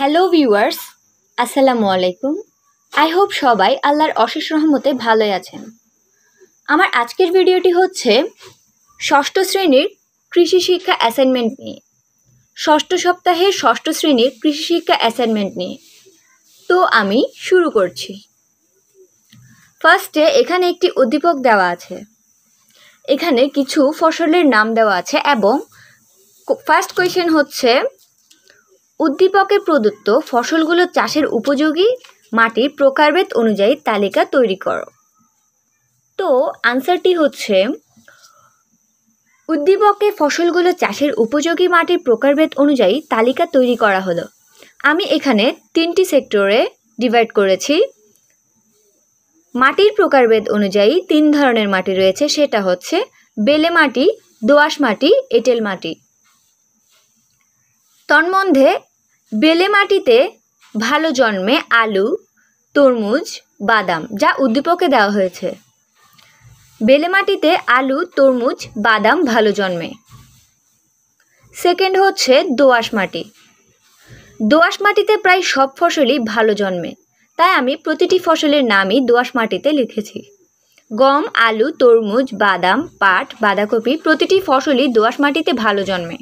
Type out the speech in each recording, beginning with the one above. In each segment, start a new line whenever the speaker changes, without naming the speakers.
Hello viewers আসসালামু আলাইকুম I hope সবাই আল্লাহর অশেষ রহমতে ভালোই আছেন আমার আজকের ভিডিওটি হচ্ছে ষষ্ঠ শ্রেণীর কৃষি শিক্ষা অ্যাসাইনমেন্ট নিয়ে ষষ্ঠ সপ্তাহের ষষ্ঠ শ্রেণীর কৃষি শিক্ষা অ্যাসাইনমেন্ট নিয়ে তো আমি শুরু করছি ফার্স্টে এখানে একটি উদ্দীপক দেওয়া আছে এখানে কিছু ফসলের নাম দেওয়া আছে এবং ফার্স্ট কোয়েশন হচ্ছে উদ্দীপকে প্রদত্ত ফসলগুলো চাষের উপযোগী মাটির প্রকারভেদ অনুযায়ী তালিকা তৈরি করো তো আনসারটি হচ্ছে উদ্দীপকে ফসলগুলো চাষের উপযোগী মাটির প্রকারভেদ অনুযায়ী তালিকা তৈরি করা হলো আমি এখানে তিনটি সেক্টরে ডিভাইড করেছি মাটির প্রকারভেদ অনুযায়ী তিন ধরনের মাটি রয়েছে সেটা হচ্ছে বেলে মাটি দোআঁশ মাটি এঁটেল মাটি তন্মধ্যে বেলে মাটিতে ভালো জন্মে আলু তরমুজ বাদাম যা উদ্দীপকে দেওয়া হয়েছে বেলে মাটিতে আলু তরমুজ বাদাম ভালো জন্মে সেকেন্ড হচ্ছে দোআঁশ মাটি দোআঁশ মাটিতে প্রায় সব ফসলই ভালো জন্মে তাই আমি প্রতিটি ফসলের নামই দোআঁশ মাটিতে লিখেছি গম আলু তরমুজ বাদাম পাট বাঁধাকপি প্রতিটি ফসলই দোআঁশ মাটিতে ভালো জন্মে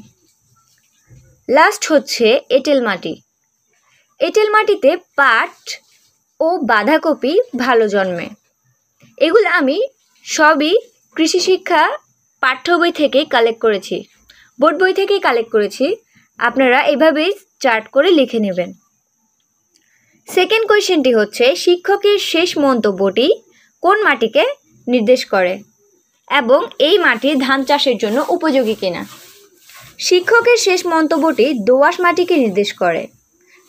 লাস্ট হচ্ছে এঁটেল মাটি এঁটেল মাটিতে পাট ও বাঁধাকপি ভালো জন্মে এগুলো আমি সবই কৃষি শিক্ষা পাঠ্য বই থেকে কালেক্ট করেছি বোর্ড বই থেকেই কালেক্ট করেছি আপনারা এভাবেই চার্ট করে লিখে নেবেন সেকেন্ড কোয়েশ্চেনটি হচ্ছে শিক্ষকের শেষ মন্তব্যটি কোন মাটিকে নির্দেশ করে এবং এই মাটি ধান চাষের জন্য উপযোগী কিনা শিক্ষকের শেষ মন্তব্যটি দোয়াশ মাটিকে নির্দেশ করে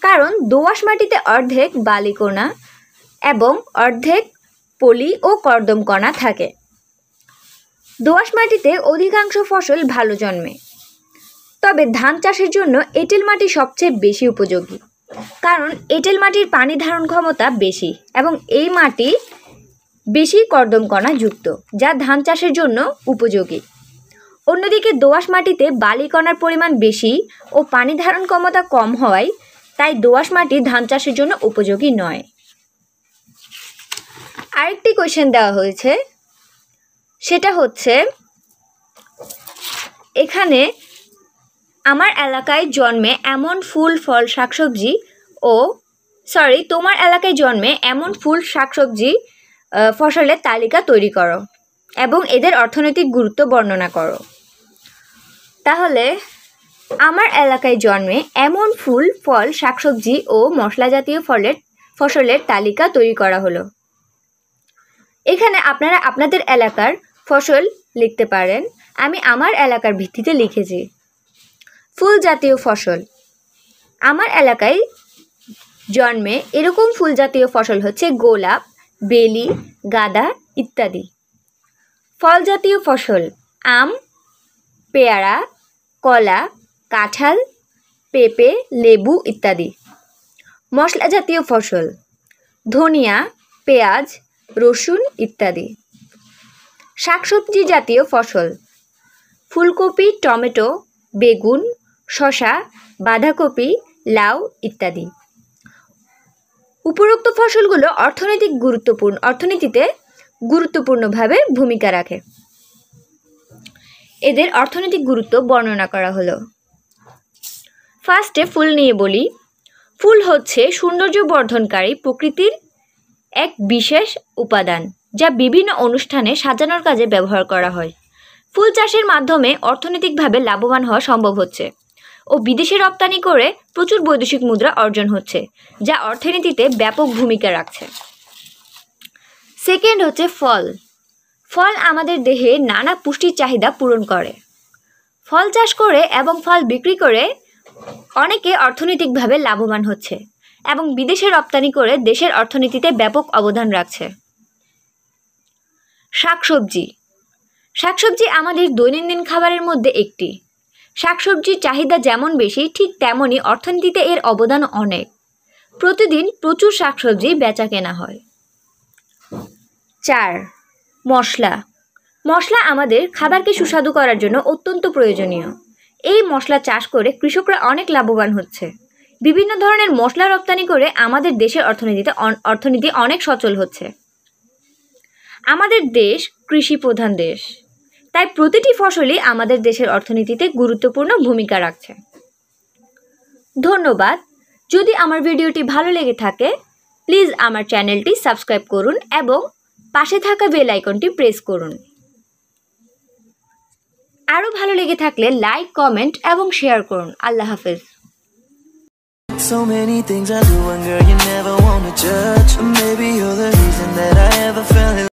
কারণ দোয়াশ মাটিতে অর্ধেক বালিকোনা এবং অর্ধেক পলি ও কর্দমকণা থাকে দোয়াশ মাটিতে অধিকাংশ ফসল ভালো জন্মে তবে ধান চাষের জন্য এঁটেল মাটি সবচেয়ে বেশি উপযোগী কারণ এঁটেল মাটির পানি ধারণ ক্ষমতা বেশি এবং এই মাটি বেশি কর্দমকণা যুক্ত যা ধান চাষের জন্য উপযোগী অন্যদিকে দোআঁশ মাটিতে বালিকণার পরিমাণ বেশি ও পানি ধারণ ক্ষমতা কম হওয়ায় তাই দোআঁশ মাটি ধান চাষের জন্য উপযোগী নয় আরেকটি কোয়েশ্চেন দেওয়া হয়েছে সেটা হচ্ছে এখানে আমার এলাকায় জন্মে এমন ফুল ফল শাকসবজি ও সরি তোমার এলাকায় জন্মে এমন ফুল শাকসবজি ফসলের তালিকা তৈরি করো এবং এদের অর্থনৈতিক গুরুত্ব বর্ণনা করো তাহলে আমার এলাকায় জন্মে এমন ফুল ফল শাকসবজি ও মশলা জাতীয় ফলের ফসলের তালিকা তৈরি করা হলো এখানে আপনারা আপনাদের এলাকার ফসল লিখতে পারেন আমি আমার এলাকার ভিত্তিতে লিখেছি ফুল জাতীয় ফসল আমার এলাকায় জন্মে এরকম ফুল জাতীয় ফসল হচ্ছে গোলাপ বেলি গাঁদা ইত্যাদি ফল জাতীয় ফসল আম পেয়ারা কলা কাঁঠাল পেঁপে লেবু ইত্যাদি মশলা জাতীয় ফসল ধনিয়া পেঁয়াজ রসুন ইত্যাদি শাকসবজি জাতীয় ফসল ফুলকপি টমেটো বেগুন শশা বাঁধাকপি লাউ ইত্যাদি উপরোক্ত ফসলগুলো অর্থনৈতিক গুরুত্বপূর্ণ অর্থনীতিতে গুরুত্বপূর্ণভাবে ভূমিকা রাখে এদের অর্থনৈতিক গুরুত্ব বর্ণনা করা হলো ফার্স্টে ফুল নিয়ে বলি ফুল হচ্ছে সৌন্দর্য বর্ধনকারী প্রকৃতির এক বিশেষ উপাদান যা বিভিন্ন অনুষ্ঠানে সাজানোর কাজে ব্যবহার করা হয় ফুল চাষের মাধ্যমে অর্থনৈতিকভাবে লাভবান হওয়া সম্ভব হচ্ছে ও বিদেশে রপ্তানি করে প্রচুর বৈদেশিক মুদ্রা অর্জন হচ্ছে যা অর্থনীতিতে ব্যাপক ভূমিকা রাখছে সেকেন্ড হচ্ছে ফল ফল আমাদের দেহে নানা পুষ্টির চাহিদা পূরণ করে ফল চাষ করে এবং ফল বিক্রি করে অনেকে অর্থনৈতিকভাবে লাভবান হচ্ছে এবং বিদেশে রপ্তানি করে দেশের অর্থনীতিতে ব্যাপক অবদান রাখছে শাকসবজি শাকসবজি আমাদের দৈনন্দিন খাবারের মধ্যে একটি শাকসবজির চাহিদা যেমন বেশি ঠিক তেমনই অর্থনীতিতে এর অবদান অনেক প্রতিদিন প্রচুর শাকসবজি বেচা কেনা হয় চার মশলা মশলা আমাদের খাবারকে সুস্বাদু করার জন্য অত্যন্ত প্রয়োজনীয় এই মশলা চাষ করে কৃষকরা অনেক লাভবান হচ্ছে বিভিন্ন ধরনের মশলা রপ্তানি করে আমাদের দেশের অর্থনীতিতে অর্থনীতি অনেক সচল হচ্ছে আমাদের দেশ কৃষি প্রধান দেশ তাই প্রতিটি ফসলই আমাদের দেশের অর্থনীতিতে গুরুত্বপূর্ণ ভূমিকা রাখছে ধন্যবাদ যদি আমার ভিডিওটি ভালো লেগে থাকে প্লিজ আমার চ্যানেলটি সাবস্ক্রাইব করুন এবং পাশে থাকা বেল আইকনটি প্রেস করুন আরও ভালো লেগে থাকলে লাইক কমেন্ট এবং শেয়ার করুন আল্লাহ হাফেজ So many things I do and girl you never wanna judge Maybe you're the reason that I ever fell in love.